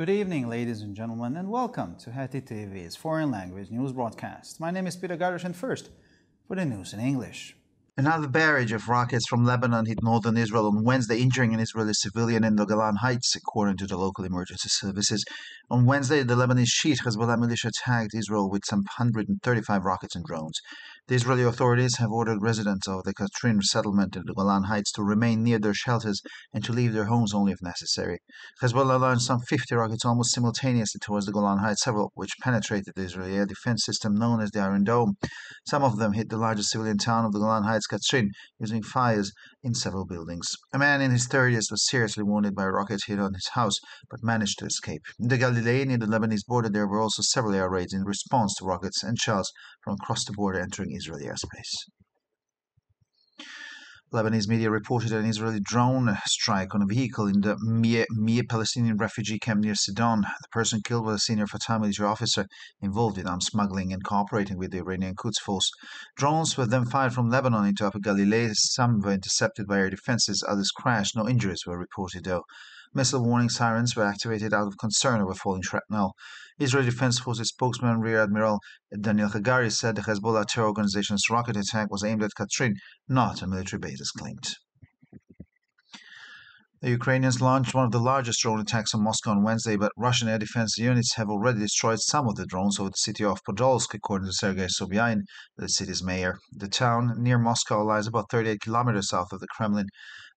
Good evening, ladies and gentlemen, and welcome to Hati TV's foreign language news broadcast. My name is Peter Garish, and first, for the news in English. Another barrage of rockets from Lebanon hit northern Israel on Wednesday, injuring an Israeli civilian in the Golan Heights, according to the local emergency services. On Wednesday, the Lebanese Shiite Hezbollah militia attacked Israel with some 135 rockets and drones. The Israeli authorities have ordered residents of the Katrin settlement in the Golan Heights to remain near their shelters and to leave their homes only if necessary. Hezbollah launched some 50 rockets almost simultaneously towards the Golan Heights, several of which penetrated the Israeli air defense system known as the Iron Dome. Some of them hit the largest civilian town of the Golan Heights, Katrin, using fires in several buildings. A man in his 30s was seriously wounded by a rocket hit on his house, but managed to escape. In the Galilee, near the Lebanese border, there were also several air raids in response to rockets and shells from across the border entering Israeli airspace. Lebanese media reported an Israeli drone strike on a vehicle in the Mie, Palestinian refugee camp near Sidon. The person killed was a senior Fatah military officer involved in arms smuggling and cooperating with the Iranian Quds force. Drones were then fired from Lebanon into Upper Galilee. Some were intercepted by air defenses, others crashed. No injuries were reported, though. Missile warning sirens were activated out of concern over falling shrapnel. Israel Defense Forces spokesman Rear Admiral Daniel Hagari said the Hezbollah terror organization's rocket attack was aimed at Katrin, not a military base, as claimed. The Ukrainians launched one of the largest drone attacks on Moscow on Wednesday, but Russian air defense units have already destroyed some of the drones over the city of Podolsk, according to Sergei Sobyanin, the city's mayor. The town near Moscow lies about 38 kilometers south of the Kremlin.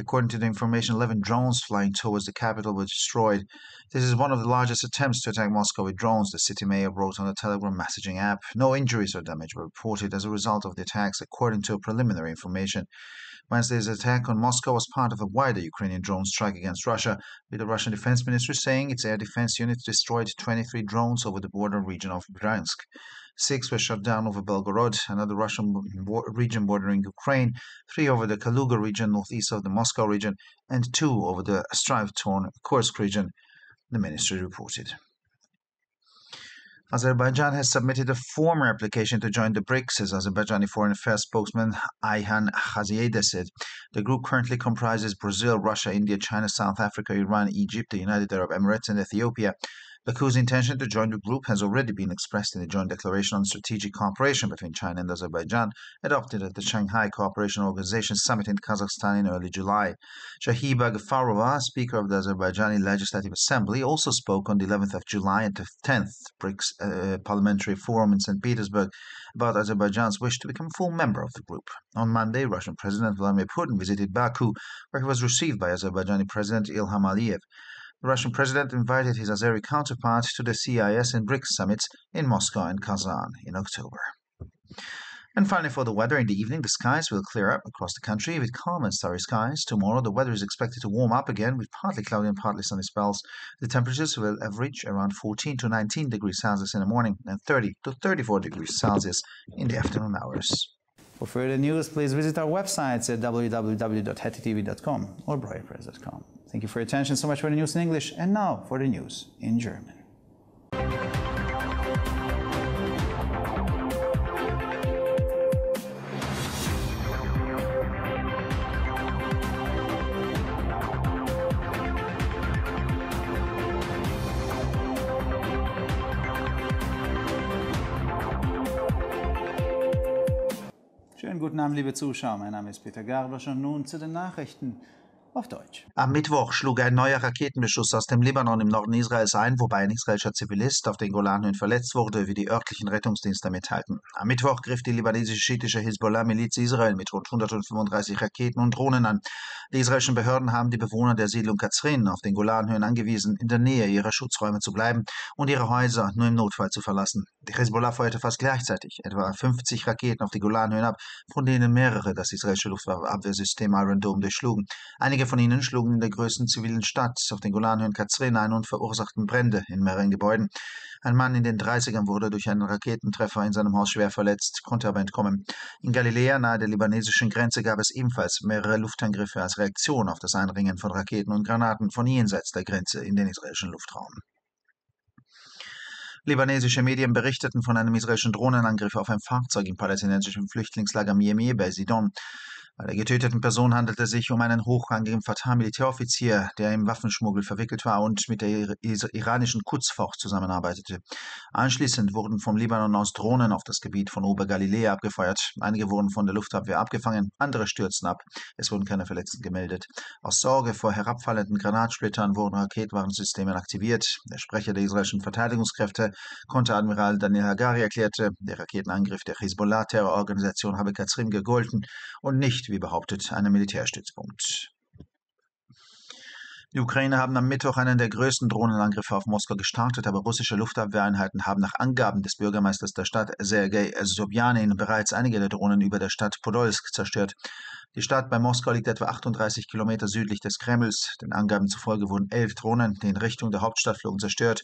According to the information, 11 drones flying towards the capital were destroyed. This is one of the largest attempts to attack Moscow with drones, the city mayor wrote on a Telegram messaging app. No injuries or damage were reported as a result of the attacks, according to preliminary information. Wednesday's attack on Moscow was part of a wider Ukrainian drone strike against Russia, with the Russian defense ministry saying its air defense unit destroyed 23 drones over the border region of Bryansk. Six were shot down over Belgorod, another Russian bo- region bordering Ukraine, three over the Kaluga region northeast of the Moscow region, and two over the strife torn Kursk region, the ministry reported. Azerbaijan has submitted a formal application to join the BRICS, as Azerbaijani Foreign Affairs spokesman Ayhan Khaziadeh said. The group currently comprises Brazil, Russia, India, China, South Africa, Iran, Egypt, the United Arab Emirates, and Ethiopia. Baku's intention to join the group has already been expressed in the Joint Declaration on Strategic Cooperation between China and Azerbaijan, adopted at the Shanghai Cooperation Organization Summit in Kazakhstan in early July. Shahiba Gafarova, Speaker of the Azerbaijani Legislative Assembly, also spoke on the 11th of July at the 10th BRICS uh, Parliamentary Forum in St. Petersburg about Azerbaijan's wish to become a full member of the group. On Monday, Russian President Vladimir Putin visited Baku, where he was received by Azerbaijani President Ilham Aliyev the Russian president invited his Azeri counterpart to the CIS and BRICS summits in Moscow and Kazan in October. And finally, for the weather in the evening, the skies will clear up across the country with calm and starry skies. Tomorrow, the weather is expected to warm up again with partly cloudy and partly sunny spells. The temperatures will average around 14 to 19 degrees Celsius in the morning and 30 to 34 degrees Celsius in the afternoon hours. For further news, please visit our websites at www.hetitv.com or briarpress.com. Thank you for your attention so much for the news in English. And now for the news in German. Schönen guten Abend, liebe Zuschauer. Mein Name ist Peter Garbasch und nun zu den Nachrichten auf Deutsch. Am Mittwoch schlug ein neuer Raketenbeschuss aus dem Libanon im Norden Israels ein, wobei ein israelischer Zivilist auf den Golanhöhen verletzt wurde, wie die örtlichen Rettungsdienste mithalten. Am Mittwoch griff die libanesische schiitische Hisbollah-Miliz Israel mit rund 135 Raketen und Drohnen an. Die israelischen Behörden haben die Bewohner der Siedlung Kazrin auf den Golanhöhen angewiesen, in der Nähe ihrer Schutzräume zu bleiben und ihre Häuser nur im Notfall zu verlassen. Die Hezbollah feuerte fast gleichzeitig etwa 50 Raketen auf die Golanhöhen ab, von denen mehrere das israelische Luftabwehrsystem Iron Dome durchschlugen. Einige Einige von ihnen schlugen in der größten zivilen Stadt auf den Golanhöhen Kazrin ein und verursachten Brände in mehreren Gebäuden. Ein Mann in den 30ern wurde durch einen Raketentreffer in seinem Haus schwer verletzt, konnte aber entkommen. In Galiläa nahe der libanesischen Grenze gab es ebenfalls mehrere Luftangriffe als Reaktion auf das Einringen von Raketen und Granaten von jenseits der Grenze in den israelischen Luftraum. Libanesische Medien berichteten von einem israelischen Drohnenangriff auf ein Fahrzeug im palästinensischen Flüchtlingslager Miemie bei Sidon. Bei der getöteten Person handelte es sich um einen hochrangigen Fatah-Militäroffizier, der im Waffenschmuggel verwickelt war und mit der iranischen Kutzfauch zusammenarbeitete. Anschließend wurden vom Libanon aus Drohnen auf das Gebiet von Obergaliläa abgefeuert. Einige wurden von der Luftabwehr abgefangen, andere stürzten ab. Es wurden keine Verletzten gemeldet. Aus Sorge vor herabfallenden Granatsplittern wurden Raketwarnsystemen aktiviert. Der Sprecher der israelischen Verteidigungskräfte, Konteradmiral Daniel Hagari, erklärte, der Raketenangriff der Hezbollah-Terrororganisation habe Katrim gegolten und nicht wie behauptet, einer Militärstützpunkt. Die Ukrainer haben am Mittwoch einen der größten Drohnenangriffe auf Moskau gestartet, aber russische Luftabwehreinheiten haben nach Angaben des Bürgermeisters der Stadt, Sergei Sobjanin, bereits einige der Drohnen über der Stadt Podolsk zerstört. Die Stadt bei Moskau liegt etwa 38 Kilometer südlich des Kremls. Den Angaben zufolge wurden elf Drohnen, die in Richtung der Hauptstadt flogen, zerstört.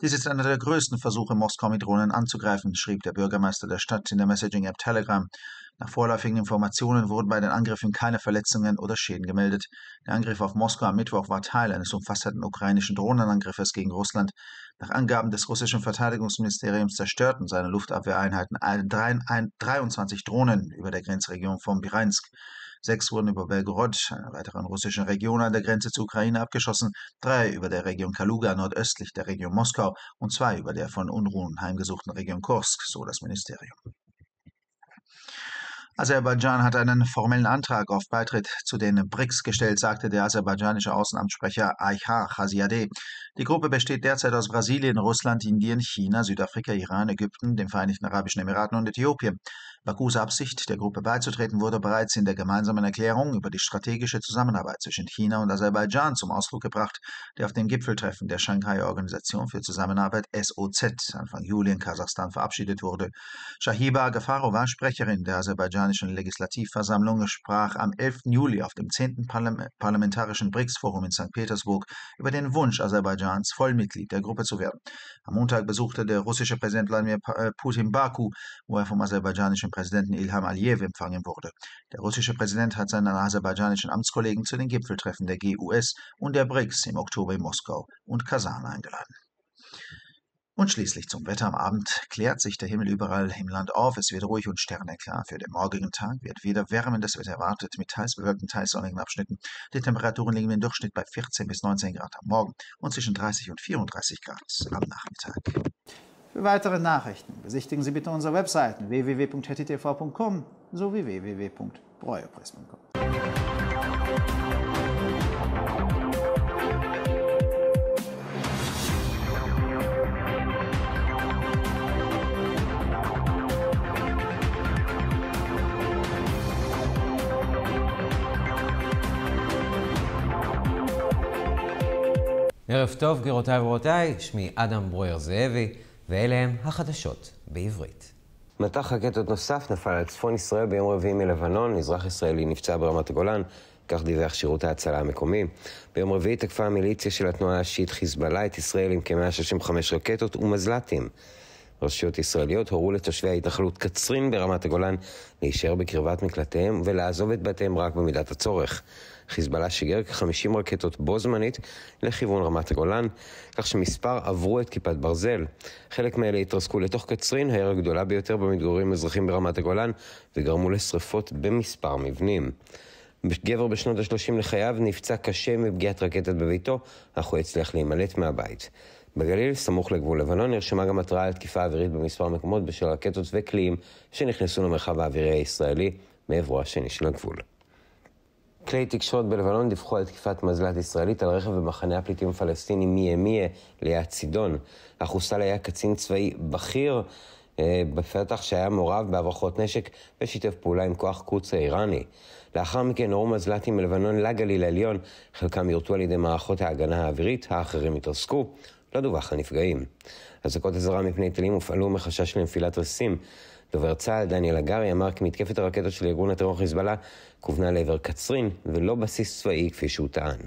Dies ist einer der größten Versuche, Moskau mit Drohnen anzugreifen, schrieb der Bürgermeister der Stadt in der Messaging-App Telegram. Nach vorläufigen Informationen wurden bei den Angriffen keine Verletzungen oder Schäden gemeldet. Der Angriff auf Moskau am Mittwoch war Teil eines umfassenden ukrainischen Drohnenangriffes gegen Russland. Nach Angaben des russischen Verteidigungsministeriums zerstörten seine Luftabwehreinheiten 23 Drohnen über der Grenzregion von Piransk. Sechs wurden über Belgorod, einer weiteren russischen Region an der Grenze zur Ukraine, abgeschossen, drei über der Region Kaluga nordöstlich der Region Moskau und zwei über der von Unruhen heimgesuchten Region Kursk, so das Ministerium. Aserbaidschan hat einen formellen Antrag auf Beitritt zu den BRICS gestellt, sagte der aserbaidschanische Außenamtssprecher Aichar Chaziadeh. Die Gruppe besteht derzeit aus Brasilien, Russland, Indien, China, Südafrika, Iran, Ägypten, den Vereinigten Arabischen Emiraten und Äthiopien. Bakus Absicht, der Gruppe beizutreten, wurde bereits in der gemeinsamen Erklärung über die strategische Zusammenarbeit zwischen China und Aserbaidschan zum Ausdruck gebracht, der auf dem Gipfeltreffen der Shanghai Organisation für Zusammenarbeit SOZ Anfang Juli in Kasachstan verabschiedet wurde. Shahiba Gafarova, Sprecherin der aserbaidschanischen Legislativversammlung, sprach am 11. Juli auf dem 10. Parlam Parlamentarischen BRICS-Forum in St. Petersburg über den Wunsch Aserbaidschans Irans Vollmitglied der Gruppe zu werden. Am Montag besuchte der russische Präsident Wladimir äh, Putin Baku, wo er vom aserbaidschanischen Präsidenten Ilham Aliyev empfangen wurde. Der russische Präsident hat seinen aserbaidschanischen Amtskollegen zu den Gipfeltreffen der GUS und der BRICS im Oktober in Moskau und Kasan eingeladen. Und schließlich zum Wetter am Abend klärt sich der Himmel überall im Land auf, es wird ruhig und sternenklar. Für den morgigen Tag wird wieder wärmendes Wetter erwartet, mit teils bewölkten, teils sonnigen Abschnitten. Die Temperaturen liegen im Durchschnitt bei 14 bis 19 Grad am Morgen und zwischen 30 und 34 Grad am Nachmittag. Für weitere Nachrichten besichtigen Sie bitte unsere Webseiten www.htv.com sowie www.breuepress.com. ערב טוב, גבירותיי ורבותיי, שמי אדם ברויר זאבי, ואלה הם החדשות בעברית. מטח רקטות נוסף נפל על צפון ישראל ביום רביעי מלבנון, אזרח ישראלי נפצע ברמת הגולן, כך דיווח שירות ההצלה המקומי. ביום רביעי תקפה המיליציה של התנועה השיעית חיזבאללה את ישראל עם כ-165 רקטות ומזל"טים. רשויות ישראליות הורו לתושבי ההתנחלות קצרין ברמת הגולן להישאר בקרבת מקלטיהם ולעזוב את בתיהם רק במידת הצורך. חיזבאללה שיגר כ-50 רקטות בו זמנית לכיוון רמת הגולן, כך שמספר עברו את כיפת ברזל. חלק מאלה התרסקו לתוך קצרין, העיר הגדולה ביותר במתגוררים אזרחים ברמת הגולן, וגרמו לשרפות במספר מבנים. גבר בשנות ה-30 לחייו נפצע קשה מפגיעת רקטת בביתו, אך הוא הצליח להימלט מהבית. בגליל, סמוך לגבול לבנון, נרשמה גם התראה על תקיפה אווירית במספר מקומות בשל רקטות וקליעים שנכנסו למרחב האווירי הישראלי מעברו השני של הגבול. כלי תקשורת בלבנון דיווחו על תקיפת מזל"ט ישראלית על רכב במחנה הפליטים הפלסטיני מיה מיה ליד צידון. החוסל היה קצין צבאי בכיר אה, בפתח שהיה מעורב בהברחות נשק ושיתף פעולה עם כוח קוץ האיראני. לאחר מכן נורו מזל"טים מלבנון לגליל העליון, חלקם יורטו על ידי מערכות ההגנה האווירית, האחרים התרסקו. לא דווח על נפגעים. אזעקות עזרה מפני טילים הופעלו מחשש לנפילת רסים. דובר צה"ל דניאל הגרי אמר כי מתקפת הרקטות של ארגון הטרור חיזבאללה כוונה לעבר קצרין ולא בסיס צבאי כפי שהוא טען.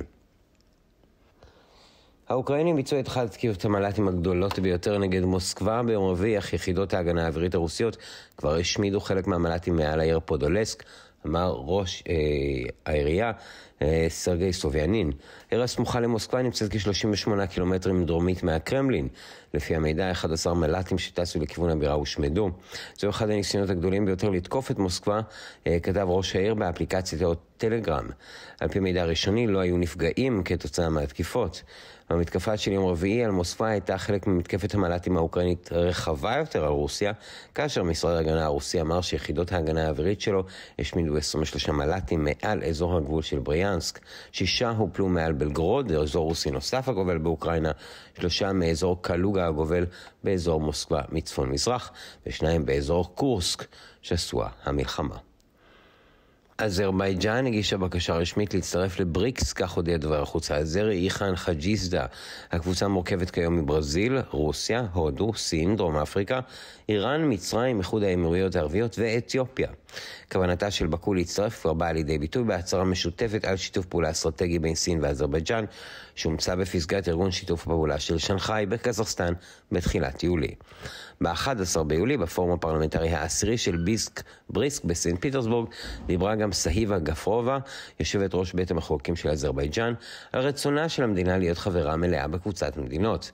האוקראינים ביצעו את אחד התקיפות המל"טים הגדולות ביותר נגד מוסקבה ביום רביעי, אך יחידות ההגנה האווירית הרוסיות כבר השמידו חלק מהמל"טים מעל העיר פודולסק, אמר ראש אה, העירייה אה, סרגי סוביאנין. עיר הסמוכה למוסקבה נמצאת כ-38 קילומטרים דרומית מהקרמלין. לפי המידע, 11 מל"טים שטסו לכיוון הבירה הושמדו. זהו אחד הניסיונות הגדולים ביותר לתקוף את מוסקבה, אה, כתב ראש העיר באפליקציית טלגרם. על פי מידע ראשוני, לא היו נפגעים כתוצאה מהתקיפות. המתקפה של יום רביעי על מוסקבה הייתה חלק ממתקפת המל"טים האוקראינית רחבה יותר על רוסיה, כאשר משרד ההגנה הרוסי אמר שיחידות ההגנה האווירית שלו השמידו 23 מל"טים מעל אזור הגבול של בריאה. סלוביאנסק, שישה הופלו מעל בלגרוד, אזור רוסי נוסף הגובל באוקראינה, שלושה מאזור קלוגה הגובל באזור מוסקבה מצפון מזרח, ושניים באזור קורסק, שסוע המלחמה. אזרבייג'אן הגישה בקשה רשמית להצטרף לבריקס, כך הודיע דבר החוץ האזרי איחן חג'יזדה. הקבוצה מורכבת כיום מברזיל, רוסיה, הודו, סין, דרום אפריקה, איראן, מצרים, איחוד האמירויות הערביות ואתיופיה. כוונתה של בקו להצטרף כבר באה לידי ביטוי בהצהרה משותפת על שיתוף פעולה אסטרטגי בין סין ואזרבייג'אן, שאומצה בפסגת ארגון שיתוף הפעולה של שנגחאי בקזחסטן בתחילת יולי. ב-11 ביולי, בפורום הפרלמנטרי העשירי של ביסק, בריסק בסין פיטרסבורג, דיברה גם גם סהיבה גפרובה, יושבת ראש בית המחוקקים של אזרבייג'אן, על רצונה של המדינה להיות חברה מלאה בקבוצת מדינות.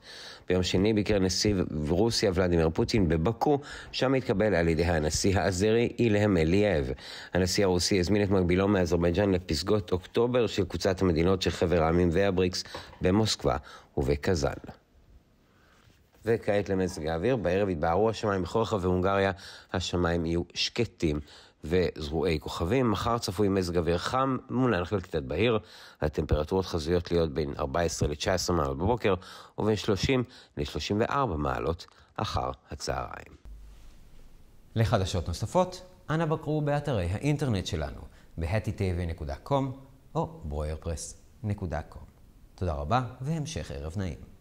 ביום שני ביקר נשיא רוסיה ולדימיר פוטין בבקו, שם התקבל על ידי הנשיא האזרי אילהם אלייב. הנשיא הרוסי הזמין את מקבילו מאזרבייג'אן לפסגות אוקטובר של קבוצת המדינות של חבר העמים והבריקס במוסקבה ובקזאן. וכעת למזג האוויר, בערב יתבהרו השמיים בכל רחבי הונגריה, השמיים יהיו שקטים וזרועי כוכבים. מחר צפוי מזג אוויר חם, מונח לקצת בהיר, הטמפרטורות חזויות להיות בין 14 ל-19 מעלות בבוקר, ובין 30 ל-34 מעלות אחר הצהריים. לחדשות נוספות, אנא בקרו באתרי האינטרנט שלנו, ב-hattitv.com או ברוירפרס.com. תודה רבה והמשך ערב נעים.